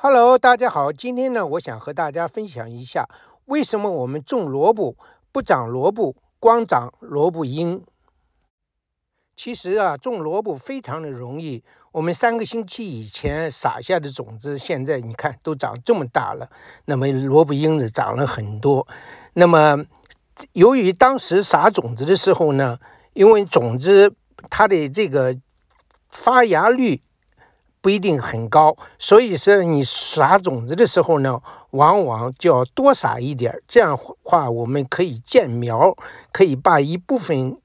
Hello，大家好，今天呢，我想和大家分享一下为什么我们种萝卜不长萝卜，光长萝卜缨。其实啊，种萝卜非常的容易。我们三个星期以前撒下的种子，现在你看都长这么大了。那么萝卜缨子长了很多。那么，由于当时撒种子的时候呢，因为种子它的这个发芽率。不一定很高，所以说你撒种子的时候呢，往往就要多撒一点。这样的话，我们可以建苗，可以把一部分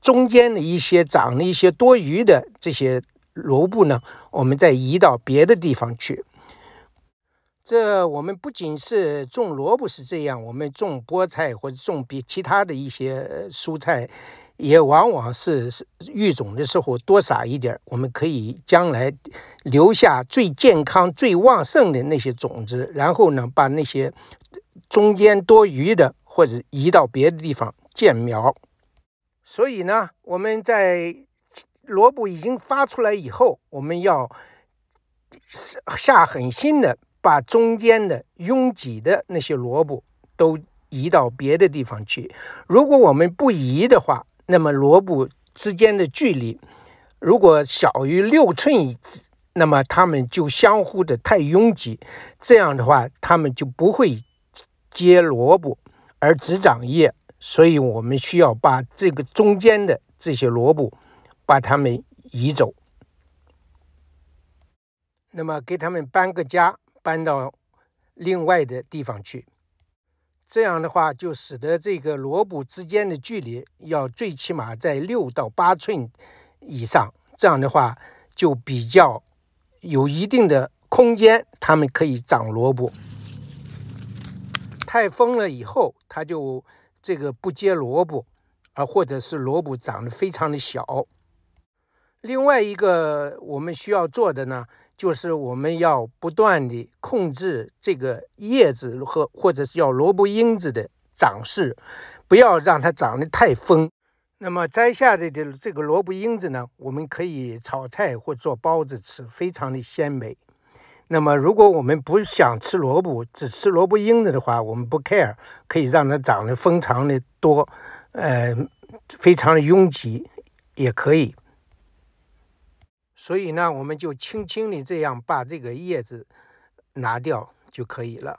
中间的一些长的一些多余的这些萝卜呢，我们再移到别的地方去。这我们不仅是种萝卜是这样，我们种菠菜或者种别其他的一些蔬菜。也往往是育种的时候多撒一点，我们可以将来留下最健康、最旺盛的那些种子，然后呢，把那些中间多余的或者移到别的地方建苗。所以呢，我们在萝卜已经发出来以后，我们要下狠心的把中间的拥挤的那些萝卜都移到别的地方去。如果我们不移的话，那么萝卜之间的距离如果小于六寸以次，那么它们就相互的太拥挤，这样的话它们就不会结萝卜，而只长叶。所以我们需要把这个中间的这些萝卜把它们移走，那么给他们搬个家，搬到另外的地方去。这样的话，就使得这个萝卜之间的距离要最起码在六到八寸以上。这样的话，就比较有一定的空间，它们可以长萝卜。太丰了以后，它就这个不结萝卜，啊，或者是萝卜长得非常的小。另外一个我们需要做的呢，就是我们要不断的控制这个叶子和或者是叫萝卜缨子的长势，不要让它长得太疯。那么摘下来的这个萝卜缨子呢，我们可以炒菜或做包子吃，非常的鲜美。那么如果我们不想吃萝卜，只吃萝卜缨子的话，我们不 care，可以让它长得非常的多，呃，非常的拥挤也可以。所以呢，我们就轻轻的这样把这个叶子拿掉就可以了。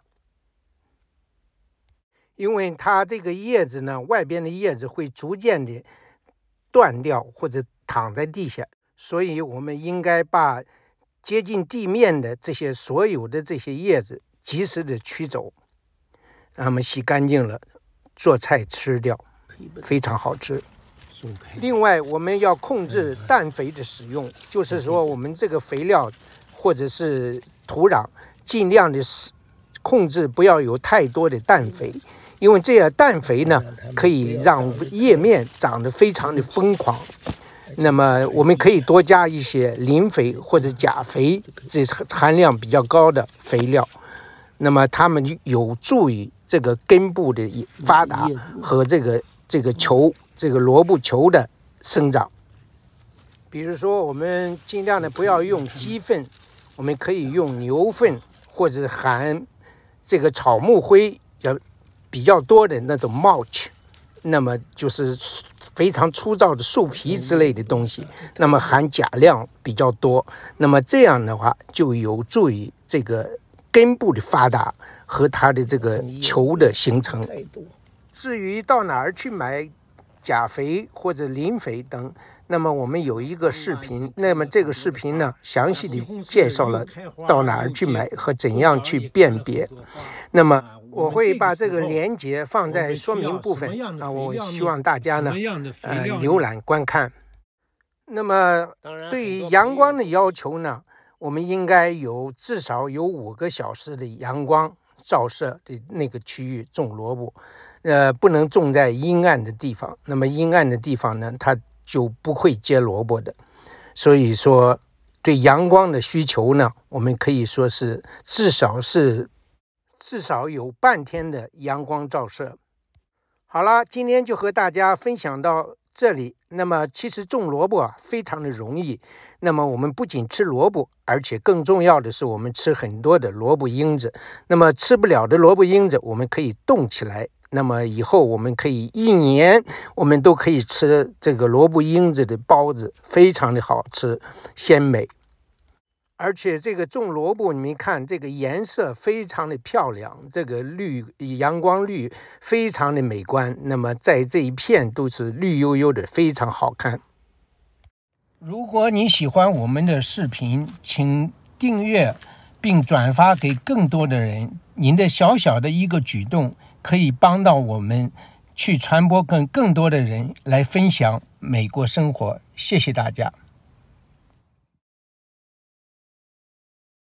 因为它这个叶子呢，外边的叶子会逐渐的断掉或者躺在地下，所以我们应该把接近地面的这些所有的这些叶子及时的取走，那么洗干净了做菜吃掉，非常好吃。另外，我们要控制氮肥的使用，就是说，我们这个肥料或者是土壤，尽量的使控制，不要有太多的氮肥，因为这些氮肥呢，可以让叶面长得非常的疯狂。那么，我们可以多加一些磷肥或者钾肥，这含量比较高的肥料，那么它们有助于这个根部的发达和这个这个球。这个萝卜球的生长，比如说我们尽量的不要用鸡粪，我们可以用牛粪或者含这个草木灰要比较多的那种 m a c h 那么就是非常粗糙的树皮之类的东西，那么含钾量比较多，那么这样的话就有助于这个根部的发达和它的这个球的形成。至于到哪儿去买？钾肥或者磷肥等，那么我们有一个视频，那么这个视频呢，详细的介绍了到哪儿去买和怎样去辨别。那么我会把这个链接放在说明部分啊，我希望大家呢，呃，浏览观看。那么对于阳光的要求呢，我们应该有至少有五个小时的阳光。照射的那个区域种萝卜，呃，不能种在阴暗的地方。那么阴暗的地方呢，它就不会结萝卜的。所以说，对阳光的需求呢，我们可以说是至少是至少有半天的阳光照射。好了，今天就和大家分享到。这里，那么其实种萝卜啊非常的容易。那么我们不仅吃萝卜，而且更重要的是，我们吃很多的萝卜缨子。那么吃不了的萝卜缨子，我们可以冻起来。那么以后我们可以一年，我们都可以吃这个萝卜缨子的包子，非常的好吃，鲜美。而且这个种萝卜，你们看，这个颜色非常的漂亮，这个绿阳光绿非常的美观。那么在这一片都是绿油油的，非常好看。如果你喜欢我们的视频，请订阅并转发给更多的人。您的小小的一个举动可以帮到我们，去传播更更多的人来分享美国生活。谢谢大家。